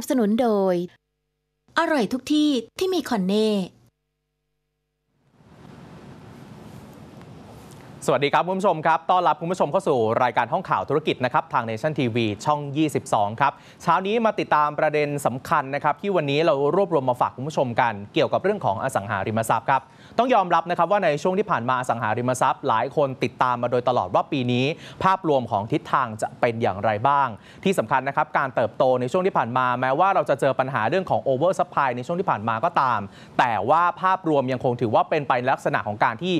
นับสนุนโดย อร่อยทุกที่ที่มีคอนเน่ สวัสดีครับคุณผู้ชมครับ ต้อนรับคุณผู้ชมเข้าสู่รายการห้องข่าวธุรกิจนะครับทางเนชั่นทีวีช่อง 22 ครับ เช้านี้มาติดตามประเด็นสำคัญนะครับ ที่วันนี้เรารวบรวมมาฝากคุณผู้ชมกัน เกี่ยวกับเรื่องของอสังหาริมทรัพย์ครับต้องยอมรับนะครับว่าในช่วงที่ผ่านมาสังหาริมทรัพย์ หลายคนติดตามมาโดยตลอดว่าปีนี้ภาพรวมของทิศทางจะเป็นอย่างไรบ้าง ที่สำคัญนะครับการเติบโตในช่วงที่ผ่านมา แม้ว่าเราจะเจอปัญหาเรื่องของโอเวอร์ซัพพลายในช่วงที่ผ่านมาก็ตามแต่ว่าภาพรวมยังคงถือว่าเป็นไปลักษณะของการที่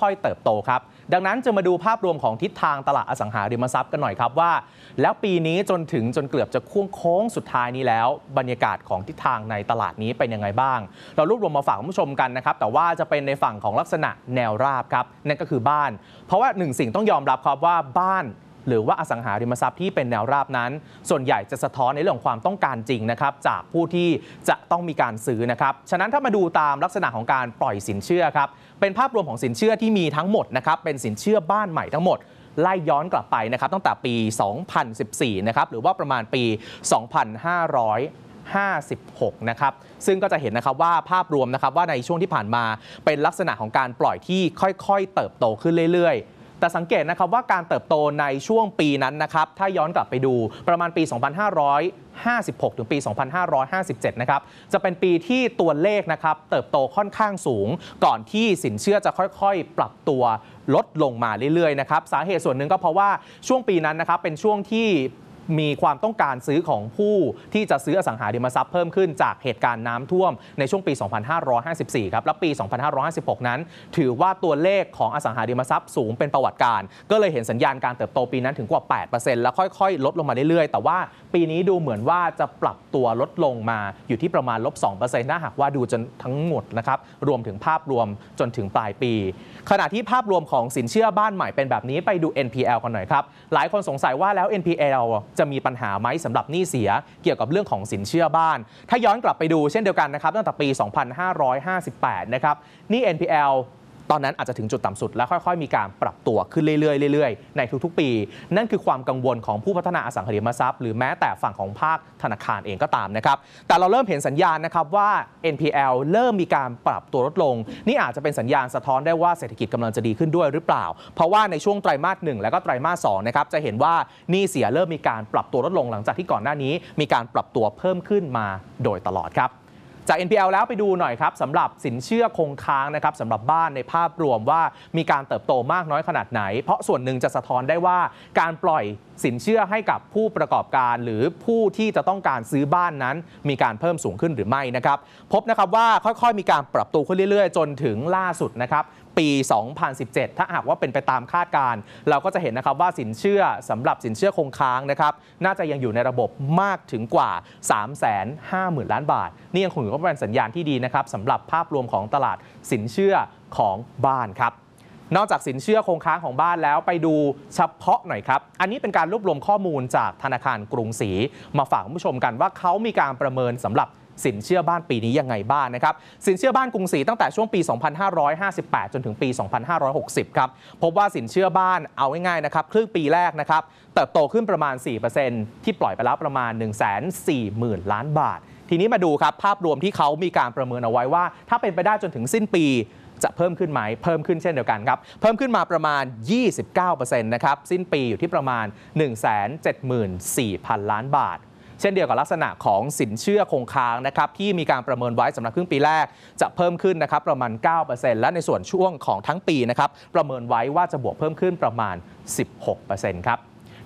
ค่อยๆ เติบโตครับดังนั้นจะมาดูภาพรวมของทิศทางตลาดอสังหาริมทรัพย์กันหน่อยครับว่า แล้วปีนี้จนถึงจนเกือบจะค่วงโค้งสุดท้ายนี้แล้ว บรรยากาศของทิศทางในตลาดนี้เป็นยังไงบ้าง เรารวบรวมมาฝากคุณผู้ชมกันนะครับแต่ว่าจะเป็นในฝั่งของลักษณะแนวราบครับนั่นก็คือบ้าน เพราะว่าหนึ่งสิ่งต้องยอมรับครับว่าบ้านหรือว่าอสังหาริมทรัพย์ที่เป็นแนวราบนั้น ส่วนใหญ่จะสะท้อนในเรื่องของความต้องการจริงนะครับจากผู้ที่จะต้องมีการซื้อนะครับฉะนั้นถ้ามาดูตามลักษณะของการปล่อยสินเชื่อครับเป็นภาพรวมของสินเชื่อที่มีทั้งหมดนะครับเป็นสินเชื่อบ้านใหม่ทั้งหมดไล่ย้อนกลับไปนะครับตั้งแต่ปี 2014นะครับหรือว่าประมาณปี 2500 56 นะครับซึ่งก็จะเห็นนะครับว่าภาพรวมนะครับว่าในช่วงที่ผ่านมาเป็นลักษณะของการปล่อยที่ค่อยๆ เติบโตขึ้นเรื่อย ๆแต่สังเกตนะครับว่าการเติบโตในช่วงปีนั้นนะครับถ้าย้อนกลับไปดูประมาณปี 2556 ถึงปี 2557 นะครับ จะเป็นปีที่ตัวเลขนะครับเติบโตค่อนข้างสูง ก่อนที่สินเชื่อจะค่อยๆ ปรับตัวลดลงมาเรื่อยๆนะครับสาเหตุส่วนหนึ่งก็เพราะว่าช่วงปีนั้นนะครับเป็นช่วงที่มีความต้องการซื้อของผู้ที่จะซื้ออสังหาริมทรัพย์เพิ่มขึ้นจากเหตุการณ์น้ำท่วมในช่วงปี 2554 ครับ และปี 2556 นั้น ถือว่าตัวเลขของอสังหาริมทรัพย์ สูงเป็นประวัติการ ก็เลยเห็นสัญญาณการเติบโต ปีนั้นถึงกว่า 8%แล้วค่อย ๆ ลดลงมาเรื่อยๆแต่ว่าปีนี้ดูเหมือนว่าจะปรับตัวลดลงมาอยู่ที่ประมาณลบ2%ถ้าหากว่าดูจนทั้งหมดนะครับรวมถึงภาพรวมจนถึงปลายปี ขณะที่ภาพรวมของสินเชื่อบ้านใหม่เป็นแบบนี้ไปดู NPL กันหน่อยครับหลายคนสงสัยว่าแล้ว NPL จะมีปัญหาไหมสำหรับหนี้เสียเกี่ยวกับเรื่องของสินเชื่อบ้าน ถ้าย้อนกลับไปดูเช่นเดียวกันนะครับ ตั้งแต่ปี 2558 นะครับหนี้ NPL ตอนนั้นอาจจะถึงจุดต่ำสุดแล้วค่อยๆมีการปรับตัวขึ้นเรื่อยๆเรื่อยๆ ในทุกๆ ปี นั่นคือความกังวลของผู้พัฒนาอสังหาริมทรัพย์หรือแม้แต่ฝั่งของภาคธนาคารเองก็ตามนะครับแต่เราเริ่มเห็นสัญญาณนะครับว่า NPL เริ่มมีการปรับตัวลดลง นี่อาจจะเป็นสัญญาณสะท้อนได้ว่าเศรษฐกิจกำลังจะดีขึ้นด้วยหรือเปล่า เพราะว่าในช่วงไตรมาสหนึ่งและก็ไตรมาส2นะครับจะเห็นว่านี่เสียเริ่มมีการปรับตัวลดลงหลังจากที่ก่อนหน้านี้ มีการปรับตัวเพิ่มขึ้นมาโดยตลอดครับจาก NPL แล้วไปดูหน่อยครับสำหรับสินเชื่อคงค้างนะครับสำหรับบ้านในภาพรวมว่ามีการเติบโตมากน้อยขนาดไหน เพราะส่วนหนึ่งจะสะท้อนได้ว่าการปล่อยสินเชื่อให้กับผู้ประกอบการ หรือผู้ที่จะต้องการซื้อบ้านนั้น มีการเพิ่มสูงขึ้นหรือไม่นะครับพบนะครับว่าค่อยๆมีการปรับตัวขึ้นเรื่อย ๆ จนถึงล่าสุดนะครับปี 2017 ถ้าหากว่าเป็นไปตามคาดการ เราก็จะเห็นนะครับว่าสินเชื่อสำหรับสินเชื่อคงค้างนะครับน่าจะยังอยู่ในระบบมากถึงกว่า 350,000ล้านบาทนี่ยังคงถือว่าเป็นสัญญาณที่ดีนะครับสำหรับภาพรวมของตลาดสินเชื่อของบ้านครับนอกจากสินเชื่อคงค้างของบ้านแล้วไปดูเฉพาะหน่อยครับ อันนี้เป็นการรวบรวมข้อมูลจากธนาคารกรุงศรีมาฝากคุณผู้ชมกันว่าเขามีการประเมินสำหรับสินเชื่อบ้านปีนี้ยังไงบ้างนะครับ สินเชื่อบ้านกรุงศรีตั้งแต่ช่วงปี 2558 จนถึงปี 2560 ครับพบว่าสินเชื่อบ้านเอาง่ายๆนะครับ ครึ่งปีแรกนะครับ เติบโตขึ้นประมาณ 4%ที่ปล่อยไปแล้ว ประมาณ 140,000 ล้านบาท ทีนี้มาดูครับ ภาพรวมที่เขามีการประเมินเอาไว้ว่า ถ้าเป็นไปได้จนถึงสิ้นปีจะเพิ่มขึ้นไหม เพิ่มขึ้นเช่นเดียวกันครับเพิ่มขึ้นมาประมาณ 29%นะครับสิ้นปีอยู่ที่ประมาณ 174,000 ล้านบาทเช่นเดียวกับลักษณะของสินเชื่อคงค้างนะครับที่มีการประเมินไว้สำหรับครึ่งปีแรกจะเพิ่มขึ้นนะครับประมาณ 9%และในส่วนช่วงของทั้งปีนะครับ ประเมินไว้ว่าจะบวกเพิ่มขึ้นประมาณ 16%ครับ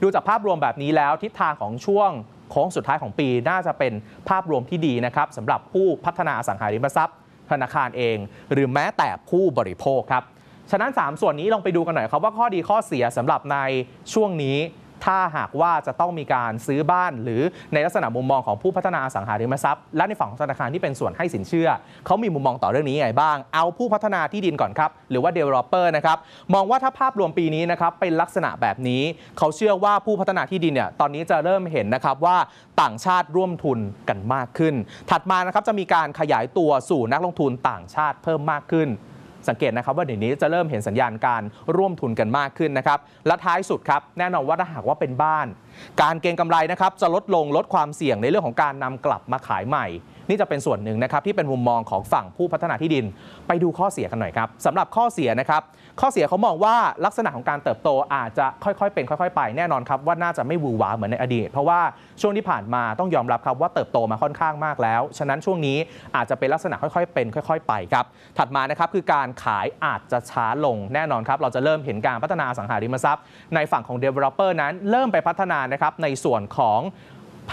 ดูจากภาพรวมแบบนี้แล้วทิศทางของช่วงโค้งสุดท้ายของปีน่าจะเป็นภาพรวมที่ดีนะครับสำหรับผู้พัฒนาอสังหาริมทรัพย์ ธนาคารเอง หรือแม้แต่ผู้บริโภคครับฉะนั้น3ส่วนนี้ลองไปดูกันหน่อยครับว่าข้อดีข้อเสียสำหรับในช่วงนี้ถ้าหากว่าจะต้องมีการซื้อบ้านหรือในลักษณะมุมมองของผู้พัฒนาอสังหาริมทรัพย์ และในฝั่งของธนาคารที่เป็นส่วนให้สินเชื่อเขามีมุมมองต่อเรื่องนี้ยังไงบ้าง เอาผู้พัฒนาที่ดินก่อนครับ หรือว่าเเดวลอปเปอร์นะครับมองว่าถ้าภาพรวมปีนี้นะครับเป็นลักษณะแบบนี้เขาเชื่อว่าผู้พัฒนาที่ดินเนี่ยตอนนี้จะเริ่มเห็นนะครับว่าต่างชาติร่วมทุนกันมากขึ้น ถัดมานะครับจะมีการขยายตัวสู่นักลงทุนต่างชาติเพิ่มมากขึ้นสังเกตนะครับว่าเดี๋ยวนี้จะเริ่มเห็นสัญญาณการร่วมทุนกันมากขึ้นนะครับและท้ายสุดครับแน่นอนว่าถ้าหากว่าเป็นบ้าน การเก็งกำไรนะครับจะลดลงลดความเสี่ยงในเรื่องของการนำกลับมาขายใหม่นี่จะเป็นส่วนหนึ่งนะครับที่เป็นมุมมองของฝั่งผู้พัฒนาที่ดินไปดูข้อเสียกันหน่อยครับสำหรับข้อเสียนะครับข้อเสียเขามองว่าลักษณะของการเติบโตอาจจะค่อยๆเป็นค่อย ๆไปแน่นอนครับว่าน่าจะไม่วูหวาเหมือนในอดีตเพราะว่าช่วงที่ผ่านมาต้องยอมรับครับว่าเติบโตมาค่อนข้างมาก แล้วฉะนั้นช่วงนี้อาจจะเป็นลักษณะค่อย ๆ เป็นค่อย ๆ ไปครับถัดมานะครับคือการขายอาจจะช้าลงแน่นอนครับเราจะเริ่มเห็นการพัฒนาสังหาริมทรัพย์ ในฝั่งของ developer นั้น เริ่มไปพัฒนานะครับในส่วนของ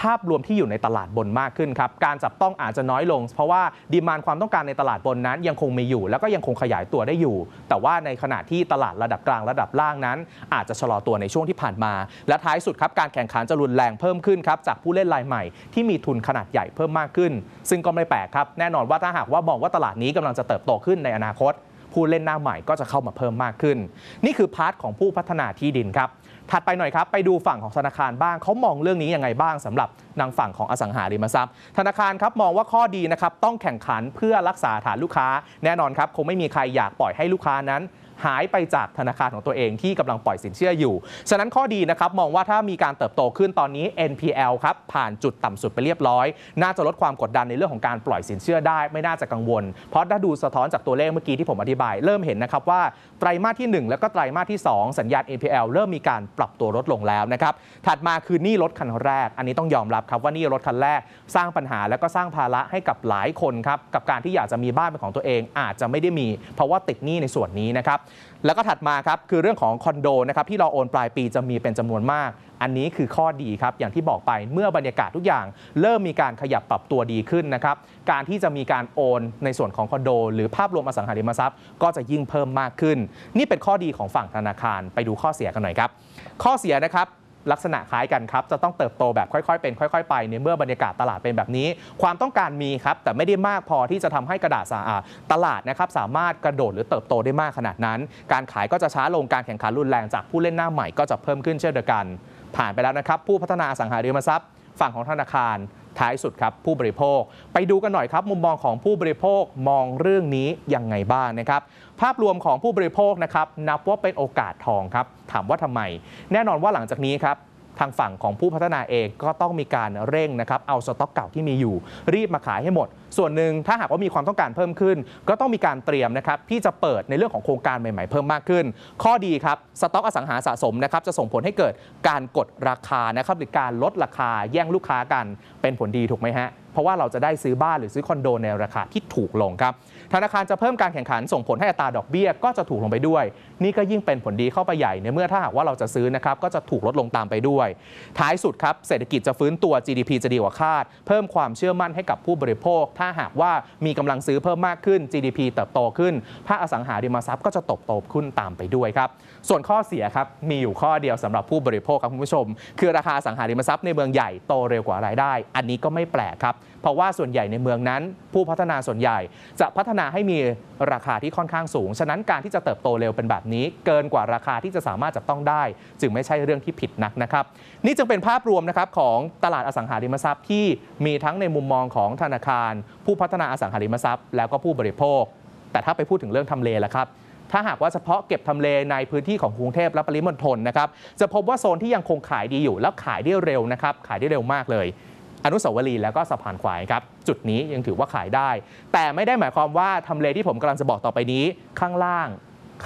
ภาพรวมที่อยู่ในตลาดบนมากขึ้นครับ การจับต้องอาจจะน้อยลง เพราะว่าดีมานความต้องการในตลาดบนนั้นยังคงมีอยู่ แล้วก็ยังคงขยายตัวได้อยู่ แต่ว่าในขณะที่ตลาดระดับกลางระดับล่างนั้น อาจจะชะลอตัวในช่วงที่ผ่านมา และท้ายสุดครับการแข่งขันจะรุนแรงเพิ่มขึ้นครับจากผู้เล่นรายใหม่ที่มีทุนขนาดใหญ่เพิ่มมากขึ้น ซึ่งก็ไม่แปลกครับ แน่นอนว่าถ้าหากว่ามองว่าตลาดนี้กำลังจะเติบโตขึ้นในอนาคตผู้เล่นหน้าใหม่ก็จะเข้ามาเพิ่มมากขึ้น นี่คือพาร์ทของผู้พัฒนาที่ดินครับ ถัดไปหน่อยครับ ไปดูฝั่งของธนาคารบ้าง เขามองเรื่องนี้ยังไงบ้างสำหรับนางฝั่งของอสังหาริมทรัพย์ ธนาคารครับ มองว่าข้อดีนะครับ ต้องแข่งขันเพื่อรักษาฐานลูกค้า แน่นอนครับคงไม่มีใครอยากปล่อยให้ลูกค้านั้นหายไปจากธนาคารของตัวเองที่กำลังปล่อยสินเชื่ออยู่ ฉะนั้นข้อดีนะครับมองว่าถ้ามีการเติบโตขึ้นตอนนี้ NPL ครับผ่านจุดต่ำสุดไปเรียบร้อย น่าจะลดความกดดันในเรื่องของการปล่อยสินเชื่อได้ไม่น่าจะกังวล เพราะถ้าดูสะท้อนจากตัวเลขเมื่อกี้ที่ผมอธิบาย เริ่มเห็นนะครับ ว่าไตรมาสที่ 1 แล้วก็ไตรมาสที่ 2 สัญญาณ NPL เริ่มมีการปรับตัวลดลงแล้วนะครับ ถัดมาคือหนี้รถคันแรก อันนี้ต้องยอมรับครับ ว่านี่รถคันแรกสร้างปัญหาแล้วก็สร้างภาระให้กับหลายคนครับกับการที่อยากจะมีบ้านเป็นของตัวเอง อาจจะไม่ได้มีเพราะว่าติดหนี้ในส่วนนี้นะครับแล้วก็ถัดมาครับคือเรื่องของคอนโดนะครับที่เราโอนปลายปีจะมีเป็นจำนวนมาก อันนี้คือข้อดีครับ อย่างที่บอกไปเมื่อบรรยากาศทุกอย่าง เริ่มมีการขยับปรับตัวดีขึ้นนะครับ การที่จะมีการโอนในส่วนของคอนโดหรือภาพรวมอสังหาริมทรัพย์ ก็จะยิ่งเพิ่มมากขึ้น นี่เป็นข้อดีของฝั่งธนาคารไปดูข้อเสียกันหน่อยครับ ข้อเสียนะครับลักษณะคล้ายกันครับจะต้องเติบโตแบบค่อยๆเป็นค่อยๆไปในเมื่อบรรยากาศตลาดเป็นแบบนี้ ความต้องการมีครับแต่ไม่ได้มากพอที่จะทำให้กระดาษสาตลาดนะครับสามารถกระโดดหรือเติบโตได้มากขนาดนั้น การขายก็จะช้าลงการแข่งขันรุนแรงจากผู้เล่นหน้าใหม่ ก็จะเพิ่มขึ้นเช่นเดียวกันผ่านไปแล้วนะครับผู้พัฒนาสังหาริมทรัพย์ฝั่งของธนาคาร ท้ายสุดครับผู้บริโภค ไปดูกันหน่อยครับมุมมองของผู้บริโภคมองเรื่องนี้ยังไงบ้างนะครับ ภาพรวมของผู้บริโภคนะครับนับว่าเป็นโอกาสทองครับ ถามว่าทำไม แน่นอนว่าหลังจากนี้ครับทางฝั่งของผู้พัฒนาเองก็ต้องมีการเร่งนะครับ เอาสต็อกเก่าที่มีอยู่ รีบมาขายให้หมด ส่วนหนึ่งถ้าหากว่ามีความต้องการเพิ่มขึ้น ก็ต้องมีการเตรียมนะครับ ที่จะเปิดในเรื่องของโครงการใหม่ๆเพิ่มมากขึ้น ข้อดีครับสต็อกอสังหาสะสมนะครับ จะส่งผลให้เกิดการกดราคานะครับหรือการลดราคาแย่งลูกค้ากันเป็นผลดีถูกไหมฮะราะว่าเราจะได้ซื้อบ้านหรือซื้อคอนโดในราคาที่ถูกลงครับธนาคารจะเพิ่มการแข่งขันส่งผลให้อัตราดอกเบี้ยก็จะถูกลงไปด้วย นี่ก็ยิ่งเป็นผลดีเข้าไปใหญ่ในเมื่อถ้าหากว่าเราจะซื้อนะครับ ก็จะถูกลดลงตามไปด้วย ท้ายสุดครับ เศรษฐกิจจะฟื้นตัว GDP จะดีกว่าคาด เพิ่มความเชื่อมั่นให้กับผู้บริโภค ถ้าหากว่ามีกำลังซื้อเพิ่มมากขึ้น GDP เติบโตขึ้นภาคอสังหาริมทรัพย์ก็จะตบโตขึ้นตามไปด้วยครับส่วนข้อเสียครับมีอยู่ข้อเดียวสำหรับผู้บริโภคครับคุณผู้ชม คือราคาสังหาริมทรัพย์ในเมืองใหญ่โตเร็วกว่ารายได้ อันนี้ก็ไม่แปลกครับเพราะว่าส่วนใหญ่ในเมืองนั้น ผู้พัฒนาส่วนใหญ่จะพัฒนาให้มีราคาที่ค่อนข้างสูง ฉะนั้นการที่จะเติบโตเร็วเป็นแบบนี้ เกินกว่าราคาที่จะสามารถจับต้องได้ จึงไม่ใช่เรื่องที่ผิดนักนะครับนี่จึงเป็นภาพรวมนะครับของตลาดอสังหาริมทรัพย์ ที่มีทั้งในมุมมองของธนาคาร ผู้พัฒนาอสังหาริมทรัพย์ แล้วก็ผู้บริโภค แต่ถ้าไปพูดถึงเรื่องทำเลละครับถ้าหากว่าเฉพาะเก็บทำเลในพื้นที่ของกรุงเทพและปริมณฑลนะครับจะพบว่าโซนที่ยังคงขายดีอยู่แล้วขายได้เร็วนะครับขายได้เร็วมากเลยอนุสาวรีย์แล้วก็สะพานควายครับจุดนี้ยังถือว่าขายได้ แต่ไม่ได้หมายความว่าทำเลที่ผมกำลังจะบอกต่อไปนี้ข้างล่าง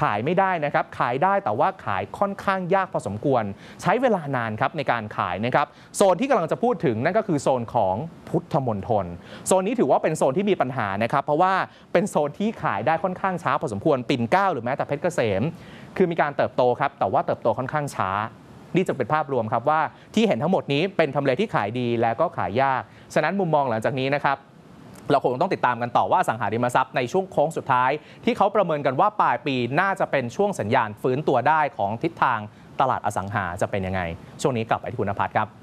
ขายไม่ได้นะครับ ขายได้แต่ว่าขายค่อนข้างยาก พอสมควร ใช้เวลานานครับในการขายนะครับโซนที่กำลังจะพูดถึงนั่นก็คือโซนของพุทธมณฑลโซนนี้ถือว่าเป็นโซนที่มีปัญหานะครับ เพราะว่าเป็นโซนที่ขายได้ค่อนข้างช้าพอสมควรปิ่นเก้าหรือแม้แต่เพชรเกษม คือมีการเติบโตครับแต่ว่าเติบโตค่อนข้างช้านี่จะเป็นภาพรวมครับว่าที่เห็นทั้งหมดนี้เป็นทำเลที่ขายดีและก็ขายยาก ฉะนั้นมุมมองหลังจากนี้นะครับเราคงต้องติดตามกันต่อว่าสังหาริมทรัพย์ในช่วงโค้งสุดท้าย ที่เขาประเมินกันว่าปลายปีน่าจะเป็นช่วงสัญญาณฟื้นตัวได้ของทิศทางตลาดอสังหาจะเป็นยังไงช่วงนี้กลับไปที่คุณนภัทรครับ